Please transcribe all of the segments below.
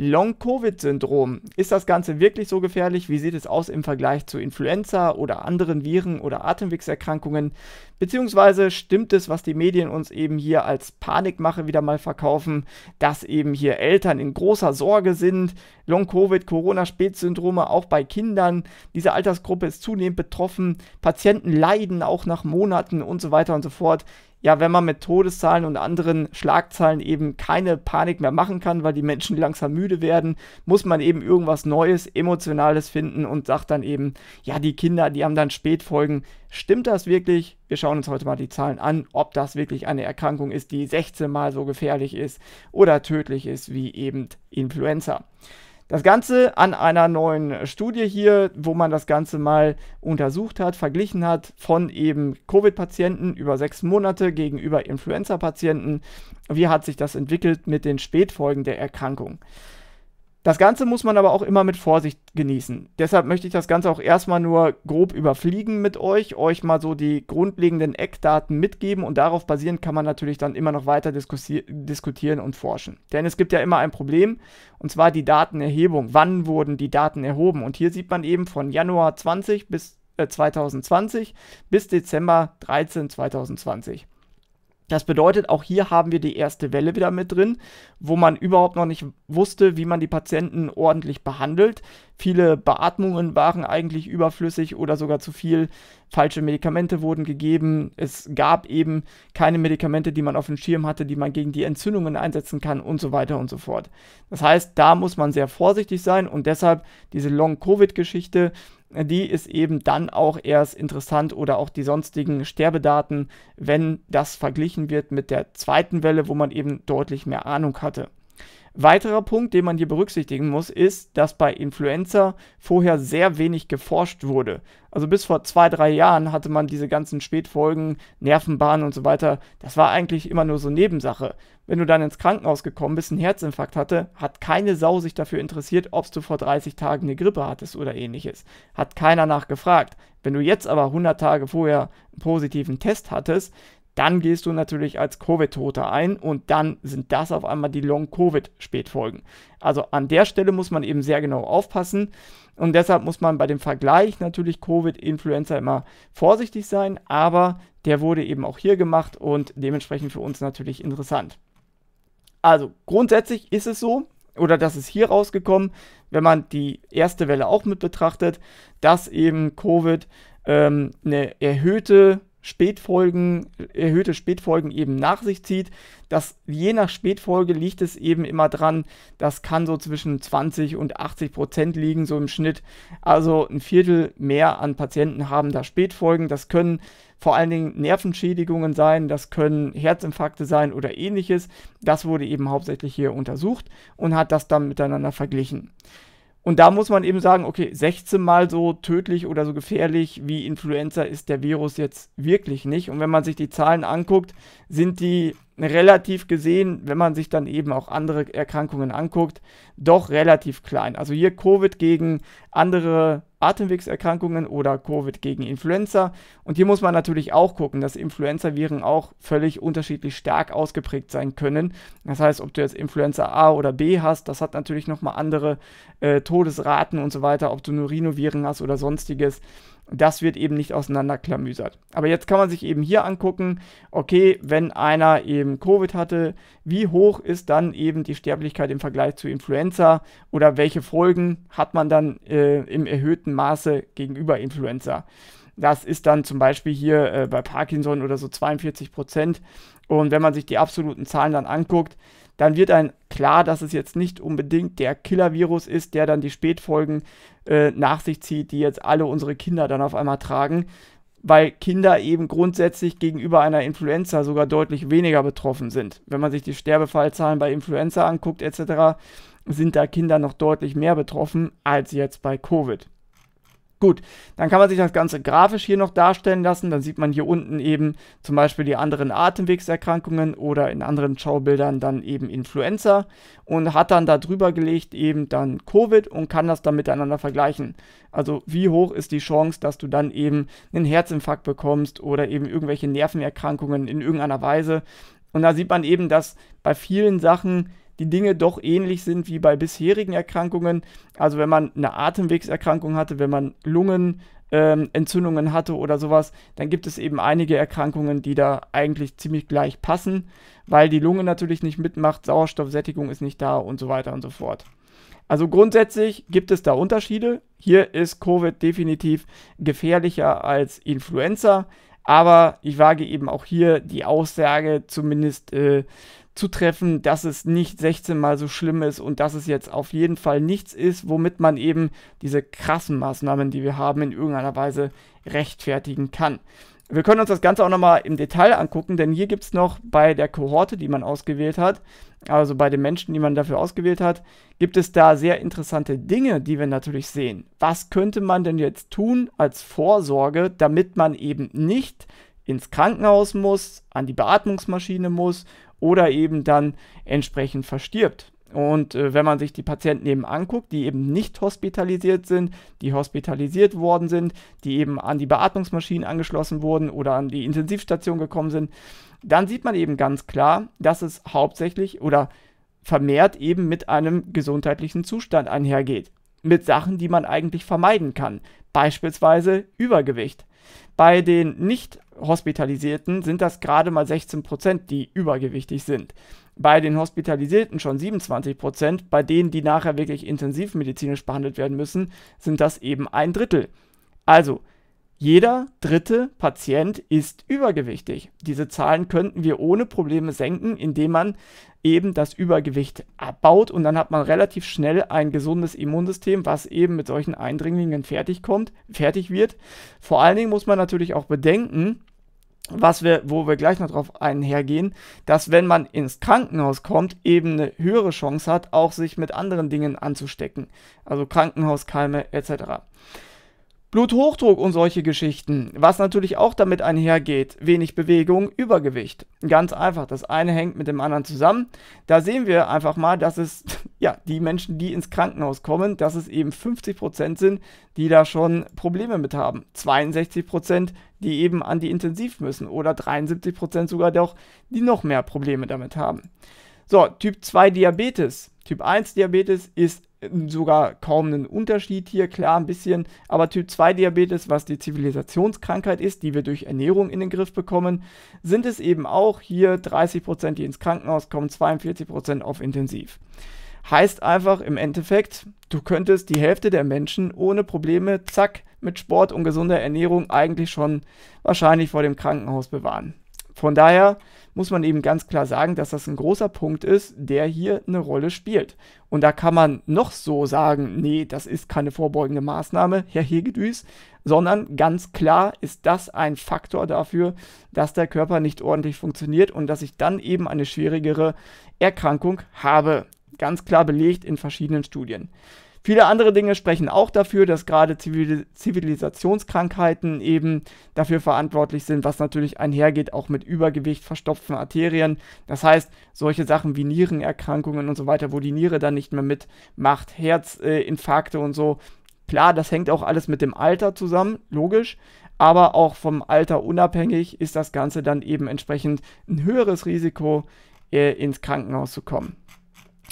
Long-Covid-Syndrom. Ist das Ganze wirklich so gefährlich? Wie sieht es aus im Vergleich zu Influenza oder anderen Viren oder Atemwegserkrankungen? Beziehungsweise stimmt es, was die Medien uns eben hier als Panikmache wieder mal verkaufen, dass eben hier Eltern in großer Sorge sind, Long-Covid, Corona-Spätsyndrome auch bei Kindern. Diese Altersgruppe ist zunehmend betroffen, Patienten leiden auch nach Monaten und so weiter und so fort ja, wenn man mit Todeszahlen und anderen Schlagzeilen eben keine Panik mehr machen kann, weil die Menschen langsam müde werden, muss man eben irgendwas Neues, Emotionales finden und sagt dann eben, ja, die Kinder, die haben dann Spätfolgen. Stimmt das wirklich? Wir schauen uns heute mal die Zahlen an, ob das wirklich eine Erkrankung ist, die 16 mal so gefährlich ist oder tödlich ist wie eben Influenza. Das Ganze an einer neuen Studie hier, wo man das Ganze mal untersucht hat, verglichen hat von eben Covid-Patienten über sechs Monate gegenüber Influenza-Patienten. Wie hat sich das entwickelt mit den Spätfolgen der Erkrankung? Das Ganze muss man aber auch immer mit Vorsicht genießen. Deshalb möchte ich das Ganze auch erstmal nur grob überfliegen mit euch, euch mal so die grundlegenden Eckdaten mitgeben und darauf basierend kann man natürlich dann immer noch weiter diskutieren und forschen. Denn es gibt ja immer ein Problem und zwar die Datenerhebung. Wann wurden die Daten erhoben? Und hier sieht man eben von Januar 20 bis äh, 2020 bis Dezember 13 2020. Das bedeutet, auch hier haben wir die erste Welle wieder mit drin, wo man überhaupt noch nicht wusste, wie man die Patienten ordentlich behandelt. Viele Beatmungen waren eigentlich überflüssig oder sogar zu viel. Falsche Medikamente wurden gegeben. Es gab eben keine Medikamente, die man auf dem Schirm hatte, die man gegen die Entzündungen einsetzen kann und so weiter und so fort. Das heißt, da muss man sehr vorsichtig sein und deshalb diese Long-Covid-Geschichte, die ist eben dann auch erst interessant oder auch die sonstigen Sterbedaten, wenn das verglichen wird mit der zweiten Welle, wo man eben deutlich mehr Ahnung hatte. Weiterer Punkt, den man hier berücksichtigen muss, ist, dass bei Influenza vorher sehr wenig geforscht wurde. Also bis vor zwei, drei Jahren hatte man diese ganzen Spätfolgen, Nervenbahnen und so weiter. Das war eigentlich immer nur so Nebensache. Wenn du dann ins Krankenhaus gekommen bist, einen Herzinfarkt hatte, hat keine Sau sich dafür interessiert, ob du vor 30 Tagen eine Grippe hattest oder ähnliches. Hat keiner nachgefragt. Wenn du jetzt aber 100 Tage vorher einen positiven Test hattest, dann gehst du natürlich als Covid-Toter ein und dann sind das auf einmal die Long-Covid-Spätfolgen. Also an der Stelle muss man eben sehr genau aufpassen und deshalb muss man bei dem Vergleich natürlich Covid-Influenza immer vorsichtig sein, aber der wurde eben auch hier gemacht und dementsprechend für uns natürlich interessant. Also grundsätzlich ist es so, oder das ist hier rausgekommen, wenn man die erste Welle auch mit betrachtet, dass eben Covid ähm, eine erhöhte Spätfolgen, erhöhte Spätfolgen eben nach sich zieht. Das, je nach Spätfolge liegt es eben immer dran. Das kann so zwischen 20 und 80 Prozent liegen, so im Schnitt. Also ein Viertel mehr an Patienten haben da Spätfolgen. Das können vor allen Dingen Nervenschädigungen sein, das können Herzinfarkte sein oder ähnliches. Das wurde eben hauptsächlich hier untersucht und hat das dann miteinander verglichen. Und da muss man eben sagen, okay, 16 mal so tödlich oder so gefährlich wie Influenza ist der Virus jetzt wirklich nicht. Und wenn man sich die Zahlen anguckt, sind die relativ gesehen, wenn man sich dann eben auch andere Erkrankungen anguckt, doch relativ klein. Also hier Covid gegen andere Atemwegserkrankungen oder Covid gegen Influenza. Und hier muss man natürlich auch gucken, dass Influenza-Viren auch völlig unterschiedlich stark ausgeprägt sein können. Das heißt, ob du jetzt Influenza A oder B hast, das hat natürlich nochmal andere äh, Todesraten und so weiter, ob du nur Rhinoviren hast oder sonstiges das wird eben nicht auseinanderklamüsert. Aber jetzt kann man sich eben hier angucken, okay, wenn einer eben Covid hatte, wie hoch ist dann eben die Sterblichkeit im Vergleich zu Influenza oder welche Folgen hat man dann äh, im erhöhten Maße gegenüber Influenza? Das ist dann zum Beispiel hier äh, bei Parkinson oder so 42 Prozent. Und wenn man sich die absoluten Zahlen dann anguckt, dann wird ein klar, dass es jetzt nicht unbedingt der Killer-Virus ist, der dann die Spätfolgen äh, nach sich zieht, die jetzt alle unsere Kinder dann auf einmal tragen, weil Kinder eben grundsätzlich gegenüber einer Influenza sogar deutlich weniger betroffen sind. Wenn man sich die Sterbefallzahlen bei Influenza anguckt etc., sind da Kinder noch deutlich mehr betroffen als jetzt bei Covid. Gut, dann kann man sich das Ganze grafisch hier noch darstellen lassen. Dann sieht man hier unten eben zum Beispiel die anderen Atemwegserkrankungen oder in anderen Schaubildern dann eben Influenza und hat dann da drüber gelegt eben dann Covid und kann das dann miteinander vergleichen. Also wie hoch ist die Chance, dass du dann eben einen Herzinfarkt bekommst oder eben irgendwelche Nervenerkrankungen in irgendeiner Weise. Und da sieht man eben, dass bei vielen Sachen die Dinge doch ähnlich sind wie bei bisherigen Erkrankungen. Also wenn man eine Atemwegserkrankung hatte, wenn man Lungenentzündungen ähm, hatte oder sowas, dann gibt es eben einige Erkrankungen, die da eigentlich ziemlich gleich passen, weil die Lunge natürlich nicht mitmacht, Sauerstoffsättigung ist nicht da und so weiter und so fort. Also grundsätzlich gibt es da Unterschiede. Hier ist Covid definitiv gefährlicher als Influenza, aber ich wage eben auch hier die Aussage, zumindest äh, zutreffen, dass es nicht 16 mal so schlimm ist und dass es jetzt auf jeden Fall nichts ist, womit man eben diese krassen Maßnahmen, die wir haben, in irgendeiner Weise rechtfertigen kann. Wir können uns das Ganze auch nochmal im Detail angucken, denn hier gibt es noch bei der Kohorte, die man ausgewählt hat, also bei den Menschen, die man dafür ausgewählt hat, gibt es da sehr interessante Dinge, die wir natürlich sehen. Was könnte man denn jetzt tun als Vorsorge, damit man eben nicht ins Krankenhaus muss, an die Beatmungsmaschine muss oder eben dann entsprechend verstirbt. Und äh, wenn man sich die Patienten eben anguckt, die eben nicht hospitalisiert sind, die hospitalisiert worden sind, die eben an die Beatmungsmaschinen angeschlossen wurden oder an die Intensivstation gekommen sind, dann sieht man eben ganz klar, dass es hauptsächlich oder vermehrt eben mit einem gesundheitlichen Zustand einhergeht. Mit Sachen, die man eigentlich vermeiden kann, beispielsweise Übergewicht. Bei den nicht Hospitalisierten sind das gerade mal 16%, die übergewichtig sind. Bei den Hospitalisierten schon 27%, bei denen, die nachher wirklich intensivmedizinisch behandelt werden müssen, sind das eben ein Drittel. Also, jeder dritte Patient ist übergewichtig. Diese Zahlen könnten wir ohne Probleme senken, indem man eben das Übergewicht abbaut und dann hat man relativ schnell ein gesundes Immunsystem, was eben mit solchen Eindringlingen fertig kommt, fertig wird. Vor allen Dingen muss man natürlich auch bedenken, was wir, wo wir gleich noch drauf einhergehen, dass wenn man ins Krankenhaus kommt, eben eine höhere Chance hat, auch sich mit anderen Dingen anzustecken, also Krankenhauskeime etc. Bluthochdruck und solche Geschichten, was natürlich auch damit einhergeht, wenig Bewegung, Übergewicht. Ganz einfach, das eine hängt mit dem anderen zusammen. Da sehen wir einfach mal, dass es, ja, die Menschen, die ins Krankenhaus kommen, dass es eben 50% Prozent sind, die da schon Probleme mit haben. 62%, Prozent, die eben an die Intensiv müssen oder 73% Prozent sogar doch, die noch mehr Probleme damit haben. So, Typ 2 Diabetes. Typ 1 Diabetes ist sogar kaum einen Unterschied hier, klar ein bisschen, aber Typ 2 Diabetes, was die Zivilisationskrankheit ist, die wir durch Ernährung in den Griff bekommen, sind es eben auch hier 30%, Prozent, die ins Krankenhaus kommen, 42% Prozent auf Intensiv. Heißt einfach im Endeffekt, du könntest die Hälfte der Menschen ohne Probleme, zack, mit Sport und gesunder Ernährung eigentlich schon wahrscheinlich vor dem Krankenhaus bewahren. Von daher muss man eben ganz klar sagen, dass das ein großer Punkt ist, der hier eine Rolle spielt. Und da kann man noch so sagen, nee, das ist keine vorbeugende Maßnahme, Herr Hegedüs, sondern ganz klar ist das ein Faktor dafür, dass der Körper nicht ordentlich funktioniert und dass ich dann eben eine schwierigere Erkrankung habe. Ganz klar belegt in verschiedenen Studien. Viele andere Dinge sprechen auch dafür, dass gerade Zivilisationskrankheiten eben dafür verantwortlich sind, was natürlich einhergeht auch mit Übergewicht, verstopften Arterien. Das heißt, solche Sachen wie Nierenerkrankungen und so weiter, wo die Niere dann nicht mehr mitmacht, Herzinfarkte und so. Klar, das hängt auch alles mit dem Alter zusammen, logisch, aber auch vom Alter unabhängig ist das Ganze dann eben entsprechend ein höheres Risiko, äh, ins Krankenhaus zu kommen.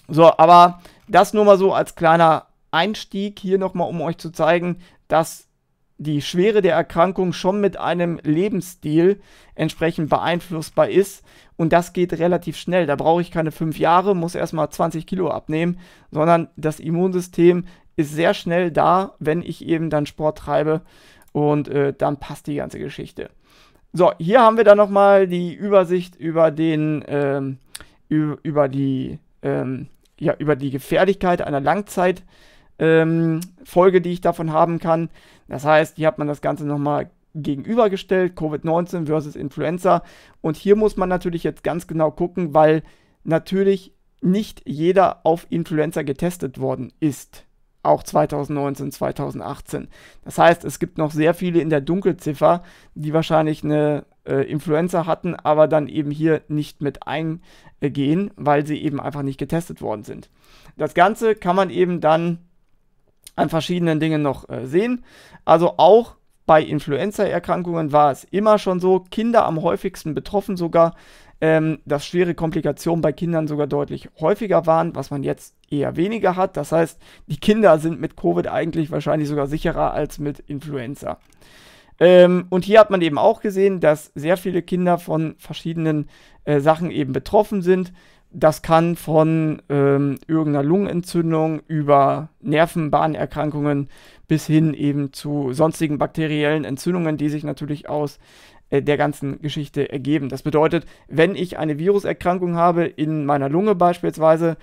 So, aber das nur mal so als kleiner Einstieg hier nochmal, um euch zu zeigen, dass die Schwere der Erkrankung schon mit einem Lebensstil entsprechend beeinflussbar ist. Und das geht relativ schnell. Da brauche ich keine fünf Jahre, muss erstmal 20 Kilo abnehmen, sondern das Immunsystem ist sehr schnell da, wenn ich eben dann Sport treibe. Und äh, dann passt die ganze Geschichte. So, hier haben wir dann nochmal die Übersicht über den, ähm, über, die, ähm, ja, über die Gefährlichkeit einer Langzeit ähm, Folge, die ich davon haben kann. Das heißt, hier hat man das Ganze nochmal gegenübergestellt, Covid-19 versus Influenza. Und hier muss man natürlich jetzt ganz genau gucken, weil natürlich nicht jeder auf Influenza getestet worden ist. Auch 2019, 2018. Das heißt, es gibt noch sehr viele in der Dunkelziffer, die wahrscheinlich eine äh, Influenza hatten, aber dann eben hier nicht mit eingehen, weil sie eben einfach nicht getestet worden sind. Das Ganze kann man eben dann an verschiedenen Dingen noch äh, sehen. Also auch bei Influenza-Erkrankungen war es immer schon so, Kinder am häufigsten betroffen sogar, ähm, dass schwere Komplikationen bei Kindern sogar deutlich häufiger waren, was man jetzt eher weniger hat. Das heißt, die Kinder sind mit Covid eigentlich wahrscheinlich sogar sicherer als mit Influenza. Ähm, und hier hat man eben auch gesehen, dass sehr viele Kinder von verschiedenen äh, Sachen eben betroffen sind. Das kann von ähm, irgendeiner Lungenentzündung über Nervenbahnerkrankungen bis hin eben zu sonstigen bakteriellen Entzündungen, die sich natürlich aus äh, der ganzen Geschichte ergeben. Das bedeutet, wenn ich eine Viruserkrankung habe in meiner Lunge beispielsweise,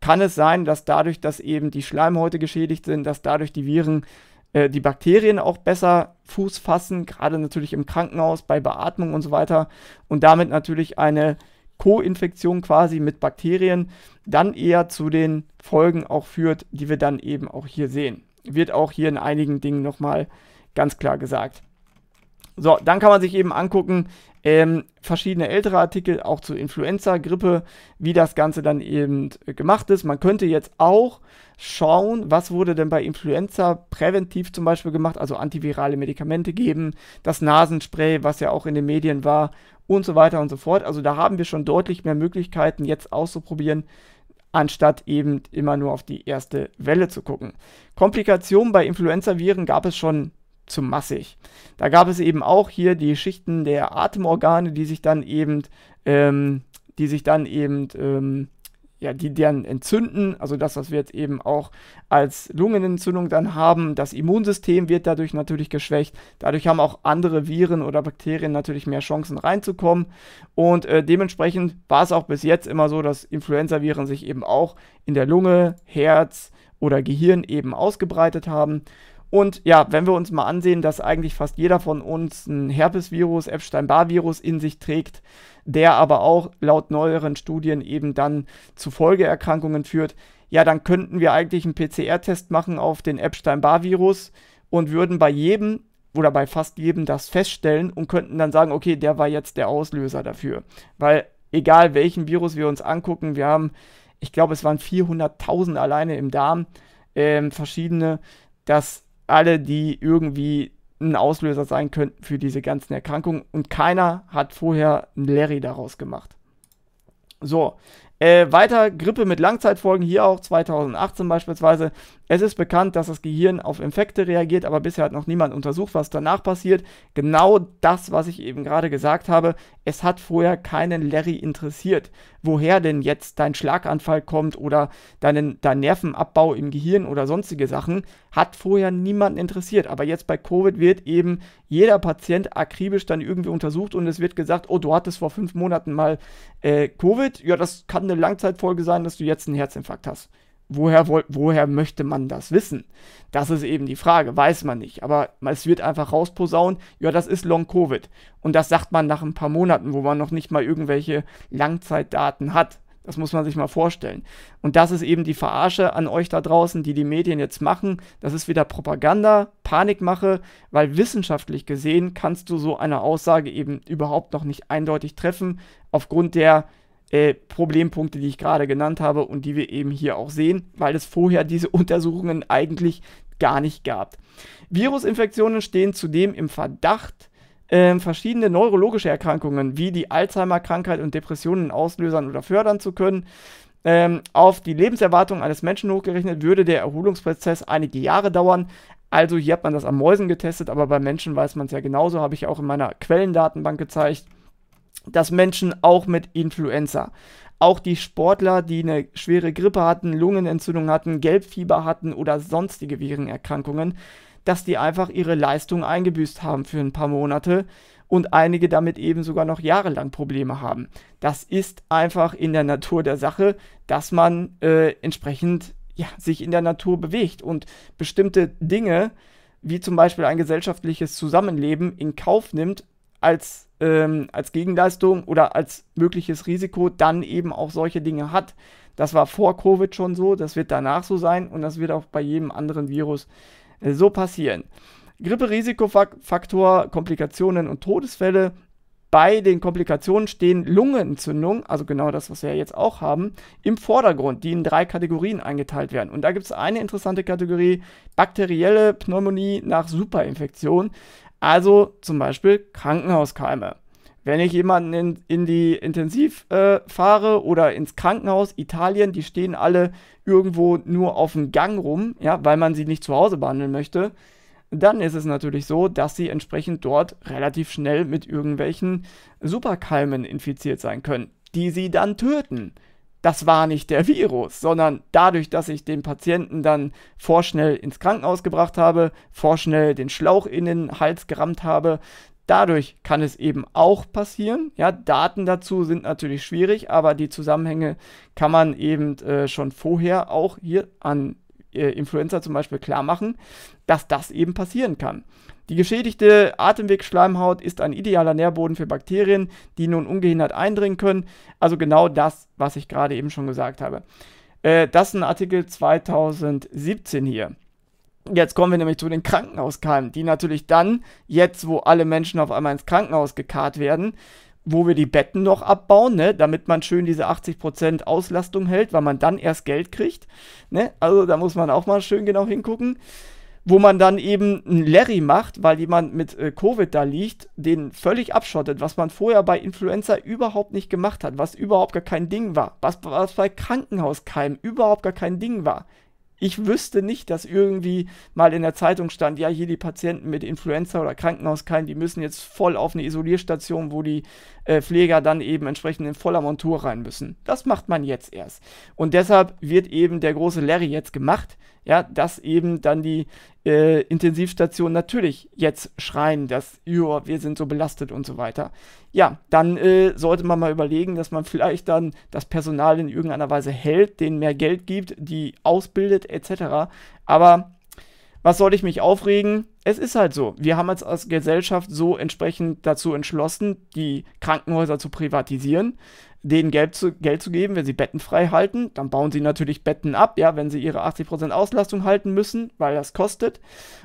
kann es sein, dass dadurch, dass eben die Schleimhäute geschädigt sind, dass dadurch die Viren äh, die Bakterien auch besser Fuß fassen, gerade natürlich im Krankenhaus, bei Beatmung und so weiter. Und damit natürlich eine Co-Infektion quasi mit Bakterien dann eher zu den Folgen auch führt, die wir dann eben auch hier sehen. Wird auch hier in einigen Dingen nochmal ganz klar gesagt. So, dann kann man sich eben angucken, ähm, verschiedene ältere Artikel auch zu Influenza, Grippe, wie das Ganze dann eben äh, gemacht ist. Man könnte jetzt auch schauen, was wurde denn bei Influenza präventiv zum Beispiel gemacht, also antivirale Medikamente geben, das Nasenspray, was ja auch in den Medien war und so weiter und so fort. Also da haben wir schon deutlich mehr Möglichkeiten jetzt auszuprobieren, anstatt eben immer nur auf die erste Welle zu gucken. Komplikationen bei Influenza-Viren gab es schon zu massig. Da gab es eben auch hier die Schichten der Atemorgane, die sich dann eben, ähm, die sich dann eben, ähm, ja, die deren entzünden, also das, was wir jetzt eben auch als Lungenentzündung dann haben. Das Immunsystem wird dadurch natürlich geschwächt. Dadurch haben auch andere Viren oder Bakterien natürlich mehr Chancen reinzukommen. Und äh, dementsprechend war es auch bis jetzt immer so, dass Influenzaviren sich eben auch in der Lunge, Herz oder Gehirn eben ausgebreitet haben. Und ja, wenn wir uns mal ansehen, dass eigentlich fast jeder von uns ein Herpesvirus, Epstein-Barr-Virus in sich trägt, der aber auch laut neueren Studien eben dann zu Folgeerkrankungen führt, ja, dann könnten wir eigentlich einen PCR-Test machen auf den Epstein-Barr-Virus und würden bei jedem oder bei fast jedem das feststellen und könnten dann sagen, okay, der war jetzt der Auslöser dafür. Weil egal welchen Virus wir uns angucken, wir haben, ich glaube, es waren 400.000 alleine im Darm, ähm, verschiedene, das alle, die irgendwie ein Auslöser sein könnten für diese ganzen Erkrankungen. Und keiner hat vorher ein Larry daraus gemacht. So, äh, weiter Grippe mit Langzeitfolgen, hier auch 2018 beispielsweise. Es ist bekannt, dass das Gehirn auf Infekte reagiert, aber bisher hat noch niemand untersucht, was danach passiert. Genau das, was ich eben gerade gesagt habe, es hat vorher keinen Larry interessiert, woher denn jetzt dein Schlaganfall kommt oder deinen, dein Nervenabbau im Gehirn oder sonstige Sachen, hat vorher niemanden interessiert. Aber jetzt bei Covid wird eben jeder Patient akribisch dann irgendwie untersucht und es wird gesagt, oh, du hattest vor fünf Monaten mal äh, Covid. Ja, das kann eine Langzeitfolge sein, dass du jetzt einen Herzinfarkt hast woher, woher möchte man das wissen? Das ist eben die Frage, weiß man nicht. Aber es wird einfach rausposaunen, ja, das ist Long-Covid. Und das sagt man nach ein paar Monaten, wo man noch nicht mal irgendwelche Langzeitdaten hat. Das muss man sich mal vorstellen. Und das ist eben die Verarsche an euch da draußen, die die Medien jetzt machen. Das ist wieder Propaganda, Panikmache, weil wissenschaftlich gesehen kannst du so eine Aussage eben überhaupt noch nicht eindeutig treffen, aufgrund der äh, Problempunkte, die ich gerade genannt habe und die wir eben hier auch sehen, weil es vorher diese Untersuchungen eigentlich gar nicht gab. Virusinfektionen stehen zudem im Verdacht, äh, verschiedene neurologische Erkrankungen wie die Alzheimer-Krankheit und Depressionen auslösern oder fördern zu können. Ähm, auf die Lebenserwartung eines Menschen hochgerechnet würde der Erholungsprozess einige Jahre dauern. Also hier hat man das an Mäusen getestet, aber bei Menschen weiß man es ja genauso, habe ich auch in meiner Quellendatenbank gezeigt dass Menschen auch mit Influenza, auch die Sportler, die eine schwere Grippe hatten, Lungenentzündung hatten, Gelbfieber hatten oder sonstige Virenerkrankungen, dass die einfach ihre Leistung eingebüßt haben für ein paar Monate und einige damit eben sogar noch jahrelang Probleme haben. Das ist einfach in der Natur der Sache, dass man äh, entsprechend ja, sich in der Natur bewegt und bestimmte Dinge, wie zum Beispiel ein gesellschaftliches Zusammenleben, in Kauf nimmt, als, ähm, als Gegenleistung oder als mögliches Risiko dann eben auch solche Dinge hat. Das war vor Covid schon so, das wird danach so sein und das wird auch bei jedem anderen Virus äh, so passieren. Grippe-Risikofaktor, Komplikationen und Todesfälle. Bei den Komplikationen stehen Lungenentzündungen, also genau das, was wir jetzt auch haben, im Vordergrund, die in drei Kategorien eingeteilt werden. Und da gibt es eine interessante Kategorie, bakterielle Pneumonie nach Superinfektion. Also zum Beispiel Krankenhauskeime. Wenn ich jemanden in, in die Intensiv äh, fahre oder ins Krankenhaus, Italien, die stehen alle irgendwo nur auf dem Gang rum, ja, weil man sie nicht zu Hause behandeln möchte, dann ist es natürlich so, dass sie entsprechend dort relativ schnell mit irgendwelchen Superkeimen infiziert sein können, die sie dann töten das war nicht der Virus, sondern dadurch, dass ich den Patienten dann vorschnell ins Krankenhaus gebracht habe, vorschnell den Schlauch in den Hals gerammt habe, dadurch kann es eben auch passieren. Ja, Daten dazu sind natürlich schwierig, aber die Zusammenhänge kann man eben äh, schon vorher auch hier an äh, Influencer zum Beispiel klar machen, dass das eben passieren kann. Die geschädigte Atemwegschleimhaut ist ein idealer Nährboden für Bakterien, die nun ungehindert eindringen können. Also genau das, was ich gerade eben schon gesagt habe. Äh, das ist ein Artikel 2017 hier. Jetzt kommen wir nämlich zu den Krankenhauskeimen, die natürlich dann, jetzt wo alle Menschen auf einmal ins Krankenhaus gekarrt werden, wo wir die Betten noch abbauen, ne, damit man schön diese 80% Auslastung hält, weil man dann erst Geld kriegt. Ne? Also da muss man auch mal schön genau hingucken. Wo man dann eben einen Larry macht, weil jemand mit äh, Covid da liegt, den völlig abschottet, was man vorher bei Influenza überhaupt nicht gemacht hat, was überhaupt gar kein Ding war, was, was bei Krankenhauskeimen überhaupt gar kein Ding war ich wüsste nicht, dass irgendwie mal in der Zeitung stand, ja, hier die Patienten mit Influenza oder Krankenhauskeim, die müssen jetzt voll auf eine Isolierstation, wo die äh, Pfleger dann eben entsprechend in voller Montur rein müssen. Das macht man jetzt erst. Und deshalb wird eben der große Larry jetzt gemacht ja, dass eben dann die äh, Intensivstationen natürlich jetzt schreien, dass wir sind so belastet und so weiter. Ja, dann äh, sollte man mal überlegen, dass man vielleicht dann das Personal in irgendeiner Weise hält, denen mehr Geld gibt, die ausbildet etc. Aber was soll ich mich aufregen? Es ist halt so. Wir haben uns als Gesellschaft so entsprechend dazu entschlossen, die Krankenhäuser zu privatisieren denen Geld zu, Geld zu geben, wenn sie Betten frei halten. Dann bauen sie natürlich Betten ab, ja, wenn sie ihre 80% Auslastung halten müssen, weil das kostet.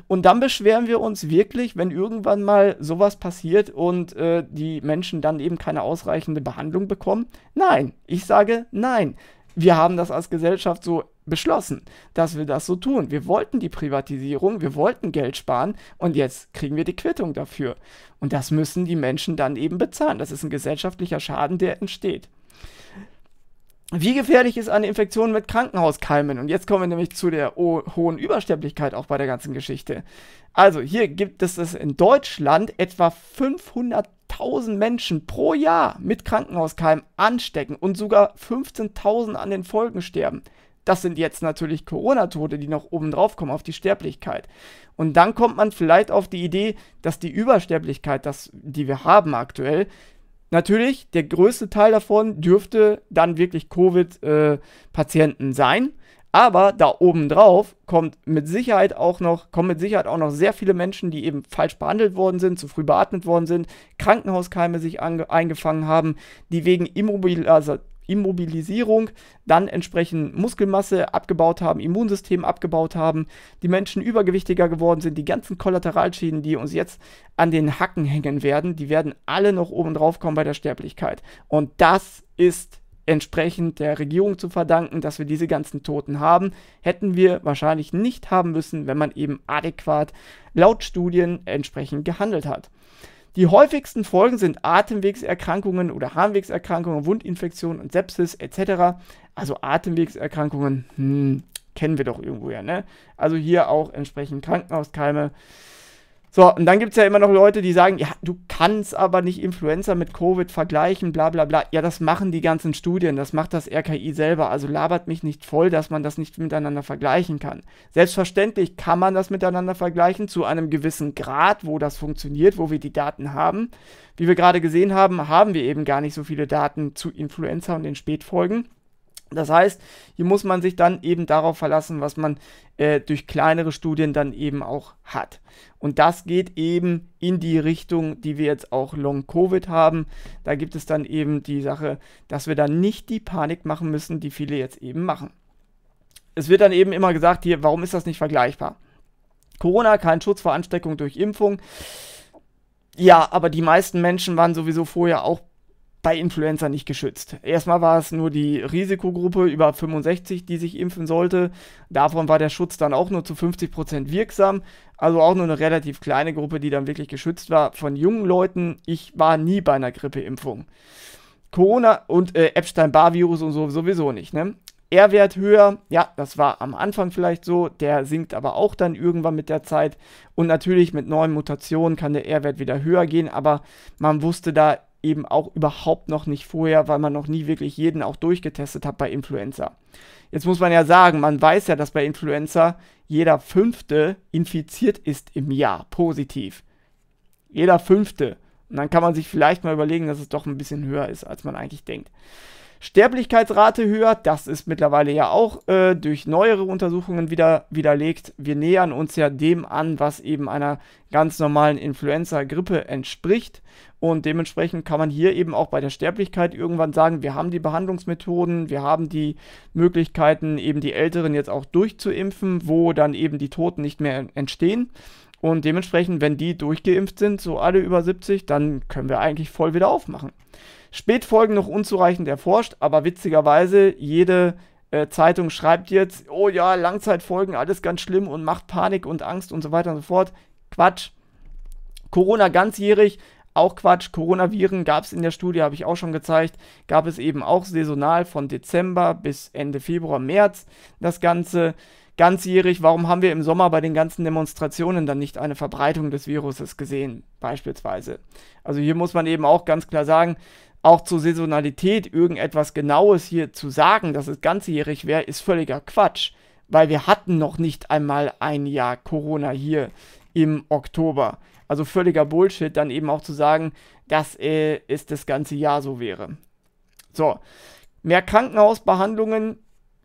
Und dann beschweren wir uns wirklich, wenn irgendwann mal sowas passiert und äh, die Menschen dann eben keine ausreichende Behandlung bekommen. Nein, ich sage nein wir haben das als Gesellschaft so beschlossen, dass wir das so tun. Wir wollten die Privatisierung, wir wollten Geld sparen und jetzt kriegen wir die Quittung dafür. Und das müssen die Menschen dann eben bezahlen. Das ist ein gesellschaftlicher Schaden, der entsteht. Wie gefährlich ist eine Infektion mit Krankenhauskeimen? Und jetzt kommen wir nämlich zu der hohen Übersterblichkeit auch bei der ganzen Geschichte. Also hier gibt es in Deutschland etwa 500 1000 Menschen pro Jahr mit Krankenhauskeim anstecken und sogar 15.000 an den Folgen sterben. Das sind jetzt natürlich Corona-Tote, die noch oben drauf kommen auf die Sterblichkeit. Und dann kommt man vielleicht auf die Idee, dass die Übersterblichkeit, das, die wir haben aktuell, natürlich der größte Teil davon dürfte dann wirklich Covid-Patienten äh, sein. Aber da oben drauf kommt mit Sicherheit auch noch, kommen mit Sicherheit auch noch sehr viele Menschen, die eben falsch behandelt worden sind, zu früh beatmet worden sind, Krankenhauskeime sich eingefangen haben, die wegen Immobil also Immobilisierung dann entsprechend Muskelmasse abgebaut haben, Immunsystem abgebaut haben, die Menschen übergewichtiger geworden sind, die ganzen Kollateralschäden, die uns jetzt an den Hacken hängen werden, die werden alle noch oben drauf kommen bei der Sterblichkeit. Und das ist entsprechend der Regierung zu verdanken, dass wir diese ganzen Toten haben, hätten wir wahrscheinlich nicht haben müssen, wenn man eben adäquat laut Studien entsprechend gehandelt hat. Die häufigsten Folgen sind Atemwegserkrankungen oder Harnwegserkrankungen, Wundinfektionen und Sepsis etc. Also Atemwegserkrankungen hm, kennen wir doch irgendwo ja, ne? Also hier auch entsprechend Krankenhauskeime. So, und dann gibt es ja immer noch Leute, die sagen, ja, du kannst aber nicht Influencer mit Covid vergleichen, bla bla bla. Ja, das machen die ganzen Studien, das macht das RKI selber. Also labert mich nicht voll, dass man das nicht miteinander vergleichen kann. Selbstverständlich kann man das miteinander vergleichen zu einem gewissen Grad, wo das funktioniert, wo wir die Daten haben. Wie wir gerade gesehen haben, haben wir eben gar nicht so viele Daten zu Influencer und den Spätfolgen. Das heißt, hier muss man sich dann eben darauf verlassen, was man äh, durch kleinere Studien dann eben auch hat. Und das geht eben in die Richtung, die wir jetzt auch Long-Covid haben. Da gibt es dann eben die Sache, dass wir dann nicht die Panik machen müssen, die viele jetzt eben machen. Es wird dann eben immer gesagt, hier, warum ist das nicht vergleichbar? Corona, kein Schutz vor Ansteckung durch Impfung. Ja, aber die meisten Menschen waren sowieso vorher auch bei Influencer nicht geschützt. Erstmal war es nur die Risikogruppe über 65, die sich impfen sollte. Davon war der Schutz dann auch nur zu 50% wirksam. Also auch nur eine relativ kleine Gruppe, die dann wirklich geschützt war von jungen Leuten. Ich war nie bei einer Grippeimpfung. Corona und äh, Epstein-Barr-Virus und so sowieso nicht. Ne? R-Wert höher, ja, das war am Anfang vielleicht so, der sinkt aber auch dann irgendwann mit der Zeit. Und natürlich mit neuen Mutationen kann der R-Wert wieder höher gehen, aber man wusste da eben auch überhaupt noch nicht vorher, weil man noch nie wirklich jeden auch durchgetestet hat bei Influenza. Jetzt muss man ja sagen, man weiß ja, dass bei Influenza jeder fünfte infiziert ist im Jahr positiv. Jeder fünfte. Und dann kann man sich vielleicht mal überlegen, dass es doch ein bisschen höher ist, als man eigentlich denkt. Sterblichkeitsrate höher, das ist mittlerweile ja auch äh, durch neuere Untersuchungen wieder widerlegt. Wir nähern uns ja dem an, was eben einer ganz normalen Influenza-Grippe entspricht. Und dementsprechend kann man hier eben auch bei der Sterblichkeit irgendwann sagen, wir haben die Behandlungsmethoden, wir haben die Möglichkeiten, eben die Älteren jetzt auch durchzuimpfen, wo dann eben die Toten nicht mehr entstehen. Und dementsprechend, wenn die durchgeimpft sind, so alle über 70, dann können wir eigentlich voll wieder aufmachen. Spätfolgen noch unzureichend erforscht, aber witzigerweise jede äh, Zeitung schreibt jetzt, oh ja, Langzeitfolgen, alles ganz schlimm und macht Panik und Angst und so weiter und so fort. Quatsch. Corona ganzjährig, auch Quatsch. Coronaviren gab es in der Studie, habe ich auch schon gezeigt, gab es eben auch saisonal von Dezember bis Ende Februar, März das Ganze. Ganzjährig, warum haben wir im Sommer bei den ganzen Demonstrationen dann nicht eine Verbreitung des Viruses gesehen, beispielsweise? Also hier muss man eben auch ganz klar sagen, auch zur Saisonalität irgendetwas Genaues hier zu sagen, dass es ganzjährig wäre, ist völliger Quatsch, weil wir hatten noch nicht einmal ein Jahr Corona hier im Oktober. Also völliger Bullshit, dann eben auch zu sagen, dass äh, es das ganze Jahr so wäre. So, mehr Krankenhausbehandlungen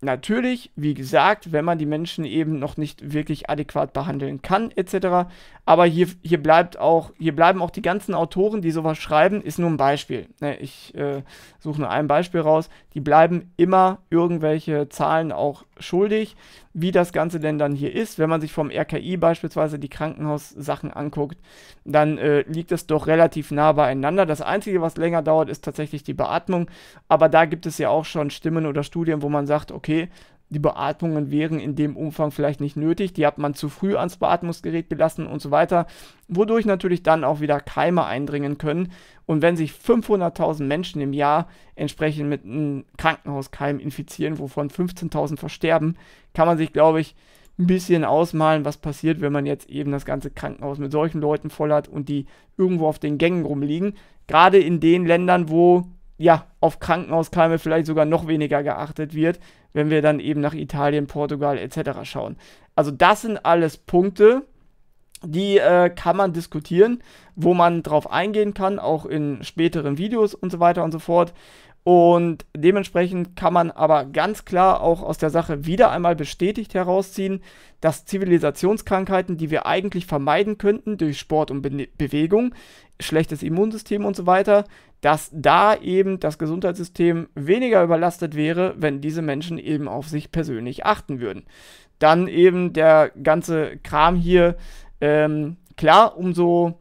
Natürlich, wie gesagt, wenn man die Menschen eben noch nicht wirklich adäquat behandeln kann, etc. Aber hier, hier, bleibt auch, hier bleiben auch die ganzen Autoren, die sowas schreiben, ist nur ein Beispiel. Ne? Ich äh, suche nur ein Beispiel raus. Die bleiben immer irgendwelche Zahlen auch schuldig, wie das Ganze denn dann hier ist. Wenn man sich vom RKI beispielsweise die Krankenhaussachen anguckt, dann äh, liegt es doch relativ nah beieinander. Das Einzige, was länger dauert, ist tatsächlich die Beatmung. Aber da gibt es ja auch schon Stimmen oder Studien, wo man sagt, okay, okay, die Beatmungen wären in dem Umfang vielleicht nicht nötig, die hat man zu früh ans Beatmungsgerät gelassen und so weiter, wodurch natürlich dann auch wieder Keime eindringen können. Und wenn sich 500.000 Menschen im Jahr entsprechend mit einem Krankenhauskeim infizieren, wovon 15.000 versterben, kann man sich, glaube ich, ein bisschen ausmalen, was passiert, wenn man jetzt eben das ganze Krankenhaus mit solchen Leuten voll hat und die irgendwo auf den Gängen rumliegen. Gerade in den Ländern, wo ja, auf Krankenhauskeime vielleicht sogar noch weniger geachtet wird, wenn wir dann eben nach Italien, Portugal etc. schauen. Also das sind alles Punkte, die äh, kann man diskutieren, wo man drauf eingehen kann, auch in späteren Videos und so weiter und so fort. Und dementsprechend kann man aber ganz klar auch aus der Sache wieder einmal bestätigt herausziehen, dass Zivilisationskrankheiten, die wir eigentlich vermeiden könnten durch Sport und Be Bewegung, schlechtes Immunsystem und so weiter, dass da eben das Gesundheitssystem weniger überlastet wäre, wenn diese Menschen eben auf sich persönlich achten würden. Dann eben der ganze Kram hier, ähm, klar, umso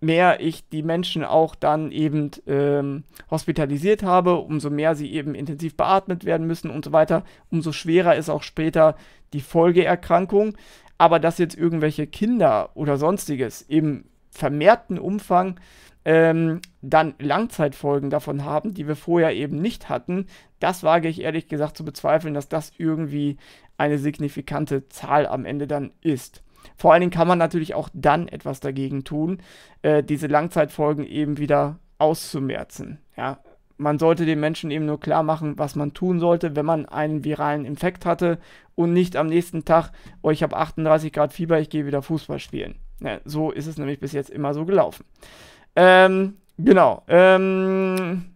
mehr ich die Menschen auch dann eben ähm, hospitalisiert habe, umso mehr sie eben intensiv beatmet werden müssen und so weiter, umso schwerer ist auch später die Folgeerkrankung. Aber dass jetzt irgendwelche Kinder oder sonstiges im vermehrten Umfang ähm, dann Langzeitfolgen davon haben, die wir vorher eben nicht hatten, das wage ich ehrlich gesagt zu bezweifeln, dass das irgendwie eine signifikante Zahl am Ende dann ist. Vor allen Dingen kann man natürlich auch dann etwas dagegen tun, äh, diese Langzeitfolgen eben wieder auszumerzen. Ja, man sollte den Menschen eben nur klar machen, was man tun sollte, wenn man einen viralen Infekt hatte und nicht am nächsten Tag, oh, ich habe 38 Grad Fieber, ich gehe wieder Fußball spielen. Ja, so ist es nämlich bis jetzt immer so gelaufen. Ähm, genau. Ähm,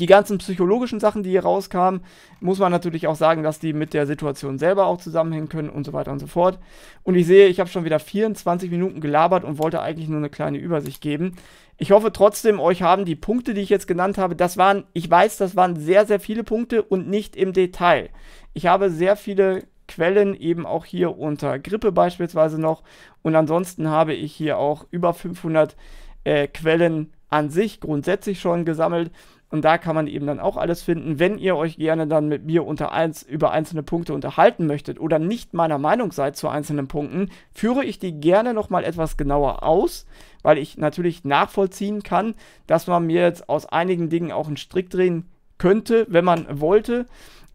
die ganzen psychologischen Sachen, die hier rauskamen, muss man natürlich auch sagen, dass die mit der Situation selber auch zusammenhängen können und so weiter und so fort. Und ich sehe, ich habe schon wieder 24 Minuten gelabert und wollte eigentlich nur eine kleine Übersicht geben. Ich hoffe trotzdem, euch haben die Punkte, die ich jetzt genannt habe, das waren, ich weiß, das waren sehr, sehr viele Punkte und nicht im Detail. Ich habe sehr viele Quellen eben auch hier unter Grippe beispielsweise noch. Und ansonsten habe ich hier auch über 500 äh, Quellen an sich grundsätzlich schon gesammelt. Und da kann man eben dann auch alles finden. Wenn ihr euch gerne dann mit mir unter eins, über einzelne Punkte unterhalten möchtet oder nicht meiner Meinung seid zu einzelnen Punkten, führe ich die gerne nochmal etwas genauer aus, weil ich natürlich nachvollziehen kann, dass man mir jetzt aus einigen Dingen auch einen Strick drehen könnte, wenn man wollte.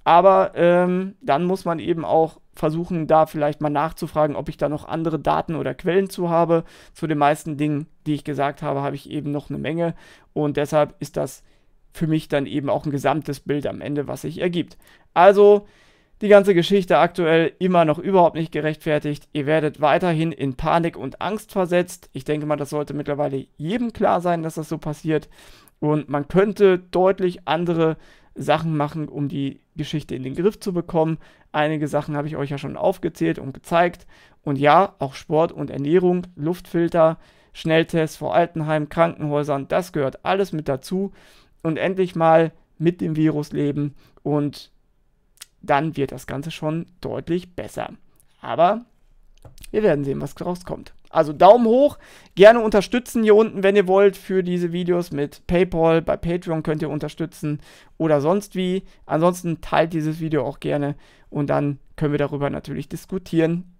Aber ähm, dann muss man eben auch versuchen, da vielleicht mal nachzufragen, ob ich da noch andere Daten oder Quellen zu habe. Zu den meisten Dingen, die ich gesagt habe, habe ich eben noch eine Menge. Und deshalb ist das für mich dann eben auch ein gesamtes Bild am Ende, was sich ergibt. Also die ganze Geschichte aktuell immer noch überhaupt nicht gerechtfertigt. Ihr werdet weiterhin in Panik und Angst versetzt. Ich denke mal, das sollte mittlerweile jedem klar sein, dass das so passiert. Und man könnte deutlich andere Sachen machen, um die Geschichte in den Griff zu bekommen. Einige Sachen habe ich euch ja schon aufgezählt und gezeigt. Und ja, auch Sport und Ernährung, Luftfilter, Schnelltests vor Altenheim, Krankenhäusern, das gehört alles mit dazu und endlich mal mit dem Virus leben und dann wird das Ganze schon deutlich besser. Aber wir werden sehen, was rauskommt. Also Daumen hoch, gerne unterstützen hier unten, wenn ihr wollt, für diese Videos mit PayPal. Bei Patreon könnt ihr unterstützen oder sonst wie. Ansonsten teilt dieses Video auch gerne und dann können wir darüber natürlich diskutieren